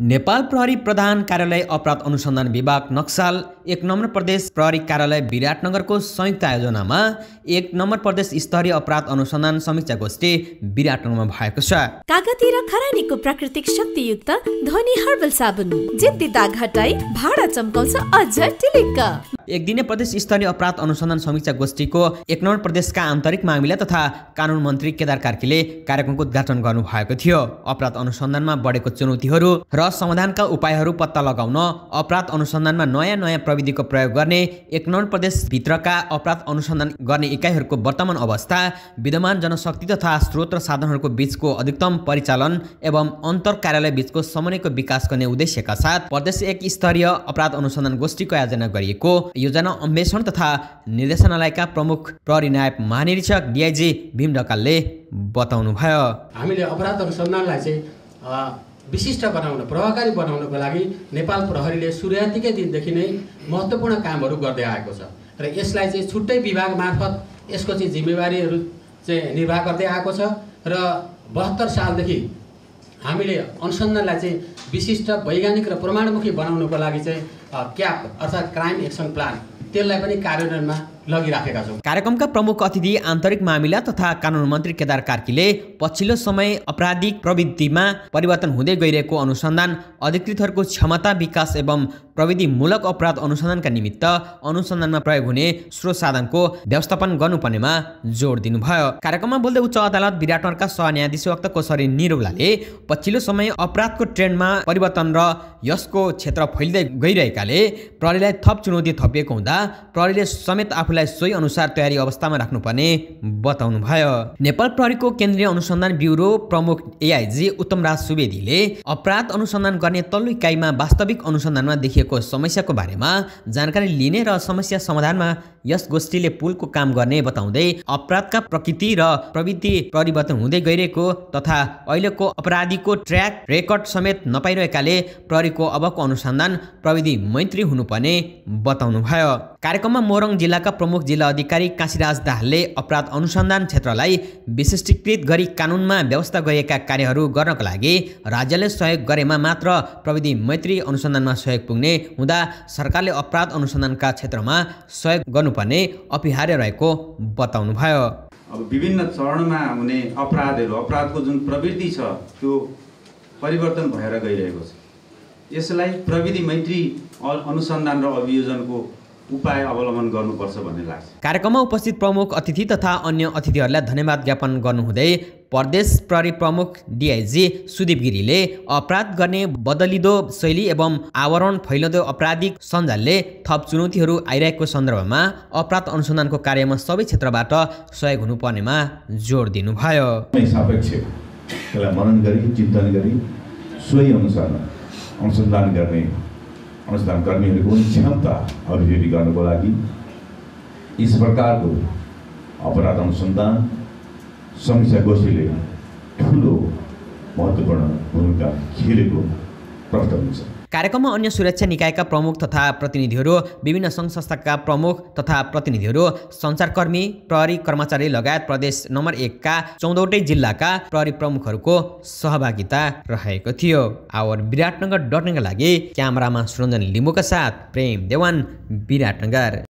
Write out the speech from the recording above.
नेपाल प्रहरी प्रधान कार्यालय अपराध अनुसन्धान विभाग नक्साल एक नम्बर प्रदेश प्रहरी कार्यालय विराटनगरको संयुक्त आयोजनामा एक नम्बर प्रदेश स्तरीय अपराध अनुसन्धान समीक्षा गोष्ठी विराटनगरमा भएको छ कागती र खरानीको प्राकृतिक शक्तियुक्त ध्वनि हर्बल साबुन जिद्दी भाडा चम्काउँछ अझ टिलिक्क एक दिने प्रदेश स्तरीय अपराध अनुसन्धान समीक्षा गोष्ठीको एक नम्बर प्रदेशका आन्तरिक मामिला तथा कानुन मन्त्री केदार कार्कीले कार्यक्रमको उद्घाटन गर्नुभएको थियो अपराध अनुसन्धानमा बढेको चुनौतीहरू र समाधानका उपायहरू पत्ता लगाउन अपराध अनुसन्धानमा नयाँ नयाँ प्रविधिको प्रयोग गर्ने एक नम्बर प्रदेशभित्रका अपराध अनुसन्धान गर्ने इकाइहरूको वर्तमान अवस्था विद्यमान जनशक्ति तथा स्रोत र साधनहरूको बिचको अधिकतम परिचालन एवं अन्तर कार्यालय बिचको समन्वयको विकास गर्ने उद्देश्यका साथ प्रदेश एक स्तरीय अपराध अनुसन्धान गोष्ठीको आयोजना गरिएको योजना अन्वेषण तथा निर्देशनालयका प्रमुख प्रहरी नायक महानिरीक्षक डिआइजी भीम ढकालले बताउनुभयो हामीले अपराध अनुसन्धानलाई चाहिँ विशिष्ट बनाउन प्रभावकारी बनाउनको लागि नेपाल प्रहरीले सुरुवातीकै दिनदेखि नै महत्त्वपूर्ण कामहरू गर्दै आएको छ र यसलाई चाहिँ छुट्टै विभाग मार्फत यसको चाहिँ जिम्मेवारीहरू चाहिँ निर्वाह गर्दै आएको छ र बहत्तर सालदेखि हामीले अनुसन्धानलाई चाहिँ विशिष्ट वैज्ञानिक र प्रमाणमुखी बनाउनको लागि चाहिँ क्याप अर्थात् क्राइम एक्सन प्लान त्यसलाई पनि कार्यान्वयनमा लगिराखेका छौँ कार्यक्रमका प्रमुख अतिथि आन्तरिक मामिला तथा कानुन मन्त्री केदार कार्कीले पछिल्लो समय अपराधिक प्रविधिमा परिवर्तन हुँदै गइरहेको अनुसन्धान अधिकृतहरूको क्षमता विकास एवं प्रविधिमूलक अपराध अनुसन्धानका निमित्त अनुसन्धानमा प्रयोग हुने स्रोत साधनको व्यवस्थापन गर्नुपर्नेमा जोड दिनुभयो कार्यक्रममा बोल्दै उच्च अदालत विराटनगरका वक्त कोसरी निरौलाले पछिल्लो समय अपराधको ट्रेन्डमा परिवर्तन र यसको क्षेत्र फैलिँदै गइरहेकाले प्रहरीलाई थप चुनौती थपिएको हुँदा प्रहरीले समेत आफूलाई आफूलाई सोही अनुसार तयारी अवस्थामा राख्नुपर्ने बताउनुभयो नेपाल प्रहरीको केन्द्रीय अनुसन्धान ब्युरो प्रमुख एआइजी उत्तम राज सुवेदीले अपराध अनुसन्धान गर्ने तल्लो इकाइमा वास्तविक अनुसन्धानमा देखिएको समस्याको बारेमा जानकारी लिने र समस्या समाधानमा यस गोष्ठीले पुलको काम गर्ने बताउँदै अपराधका प्रकृति र प्रविधि परिवर्तन हुँदै गइरहेको तथा अहिलेको अपराधीको ट्र्याक रेकर्ड समेत नपाइरहेकाले प्रहरीको अबको अनुसन्धान प्रविधि मैत्री हुनुपर्ने बताउनुभयो कार्यक्रममा मोरङ जिल्लाका प्रमुख जिल्ला अधिकारी काशीराज दाहालले अपराध अनुसन्धान क्षेत्रलाई विशिष्टीकृत गरी कानुनमा व्यवस्था गरिएका कार्यहरू गर्नका लागि राज्यले सहयोग गरेमा मात्र प्रविधि मैत्री अनुसन्धानमा सहयोग पुग्ने हुँदा सरकारले अपराध अनुसन्धानका क्षेत्रमा सहयोग गर्नुपर्ने अपिहार्य रहेको बताउनुभयो अब विभिन्न चरणमा हुने अपराधहरू अपराधको जुन प्रवृत्ति छ त्यो परिवर्तन भएर गइरहेको छ यसलाई प्रविधि मैत्री अनुसन्धान र अभियोजनको उपाय अवलम्बन गर्नुपर्छ भन्ने लाग्छ कार्यक्रममा उपस्थित प्रमुख अतिथि तथा अन्य अतिथिहरूलाई धन्यवाद ज्ञापन गर्नुहुँदै प्रदेश प्रहरी प्रमुख डिआइजी सुदीप गिरीले अपराध गर्ने बदलिँदो शैली एवं आवरण फैलिँदो अपराधिक सञ्जालले थप चुनौतीहरू आइरहेको सन्दर्भमा अपराध अनुसन्धानको कार्यमा सबै क्षेत्रबाट सहयोग हुनुपर्नेमा जोड दिनुभयो सापेक्ष मनन गरी चिन्तन गरी सोही अनुसार अनुसन्धान गर्ने अनुसन्धान कर्मीहरूको पनि क्षमता अभिव्यक्ति अभिवृद्धि गर्नको लागि यस प्रकारको अपराध अनुसन्धान समीक्षा गोष्ठीले ठुलो महत्त्वपूर्ण भूमिका खेलेको प्रश्न हुन्छ कार्यक्रममा अन्य सुरक्षा निकायका प्रमुख तथा प्रतिनिधिहरू विभिन्न सङ्घ संस्थाका प्रमुख तथा प्रतिनिधिहरू सञ्चारकर्मी प्रहरी कर्मचारी लगायत प्रदेश नम्बर एकका चौधवटै जिल्लाका प्रहरी प्रमुखहरूको सहभागिता रहेको थियो आवर विराटनगर डट्नका लागि क्यामरामा सुरञ्जन लिम्बूका साथ प्रेम देवान विराटनगर